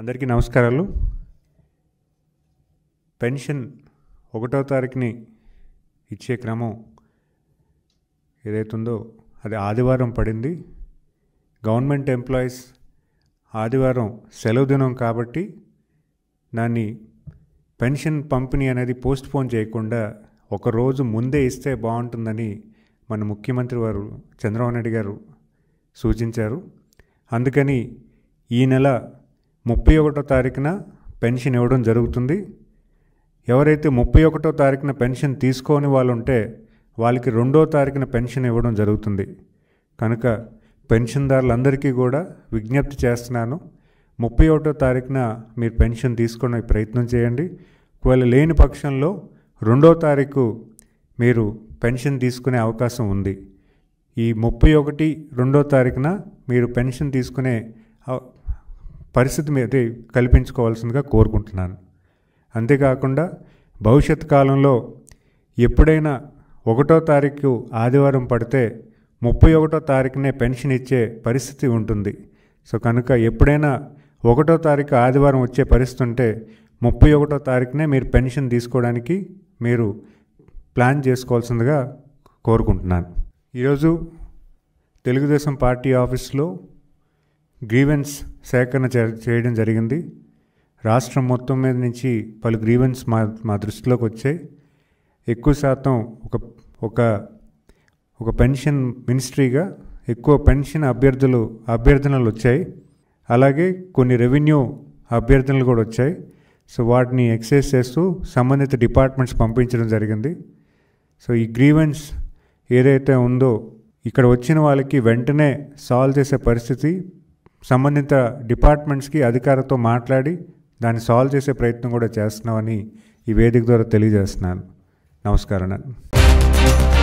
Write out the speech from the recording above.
అందరికీ నమస్కారాలు పెన్షన్ ఒకటో తారీఖుని ఇచ్చే క్రమం ఏదైతుందో అది ఆదివారం పడింది గవర్నమెంట్ ఎంప్లాయీస్ ఆదివారం సెలవు దినం కాబట్టి దాన్ని పెన్షన్ పంపిణీ అనేది పోస్ట్ పోన్ చేయకుండా ఒకరోజు ముందే ఇస్తే బాగుంటుందని మన ముఖ్యమంత్రి వారు చంద్రబాబు నాయుడు గారు సూచించారు అందుకని ఈ నెల ముప్పై ఒకటో తారీఖున పెన్షన్ ఇవ్వడం జరుగుతుంది ఎవరైతే ముప్పై ఒకటో తారీఖున పెన్షన్ తీసుకోని వాళ్ళు ఉంటే వాళ్ళకి రెండో తారీఖున పెన్షన్ ఇవ్వడం జరుగుతుంది కనుక పెన్షన్దారులందరికీ కూడా విజ్ఞప్తి చేస్తున్నాను ముప్పై ఒకటో తారీఖున మీరు పెన్షన్ తీసుకునే ప్రయత్నం చేయండి ఒకవేళ లేని పక్షంలో రెండో తారీఖు మీరు పెన్షన్ తీసుకునే అవకాశం ఉంది ఈ ముప్పై ఒకటి రెండో తారీఖున మీరు పెన్షన్ తీసుకునే పరిస్థితి మీద కల్పించుకోవాల్సిందిగా కోరుకుంటున్నాను అంతేకాకుండా భవిష్యత్ కాలంలో ఎప్పుడైనా ఒకటో తారీఖు ఆదివారం పడితే ముప్పై ఒకటో తారీఖునే పెన్షన్ ఇచ్చే పరిస్థితి ఉంటుంది సో కనుక ఎప్పుడైనా ఒకటో తారీఖు ఆదివారం వచ్చే పరిస్థితి ఉంటే ముప్పై ఒకటో తారీఖునే మీరు పెన్షన్ తీసుకోవడానికి మీరు ప్లాన్ చేసుకోవాల్సిందిగా కోరుకుంటున్నాను ఈరోజు తెలుగుదేశం పార్టీ ఆఫీస్లో గ్రీవెన్స్ సేకరణ చేయడం జరిగింది రాష్ట్రం మొత్తం మీద నుంచి పలు గ్రీవెన్స్ మా మా దృష్టిలోకి వచ్చాయి ఎక్కువ శాతం ఒక ఒక ఒక పెన్షన్ మినిస్ట్రీగా ఎక్కువ పెన్షన్ అభ్యర్థులు అభ్యర్థనలు వచ్చాయి అలాగే కొన్ని రెవెన్యూ అభ్యర్థనలు కూడా వచ్చాయి సో వాటిని ఎక్సైజ్ చేస్తూ సంబంధిత డిపార్ట్మెంట్స్ పంపించడం జరిగింది సో ఈ గ్రీవెన్స్ ఏదైతే ఉందో ఇక్కడ వచ్చిన వాళ్ళకి వెంటనే సాల్వ్ చేసే పరిస్థితి సంబంధిత డిపార్ట్మెంట్స్కి అధికారులతో మాట్లాడి దాన్ని సాల్వ్ చేసే ప్రయత్నం కూడా చేస్తున్నామని ఈ వేదిక ద్వారా తెలియజేస్తున్నాను నమస్కారం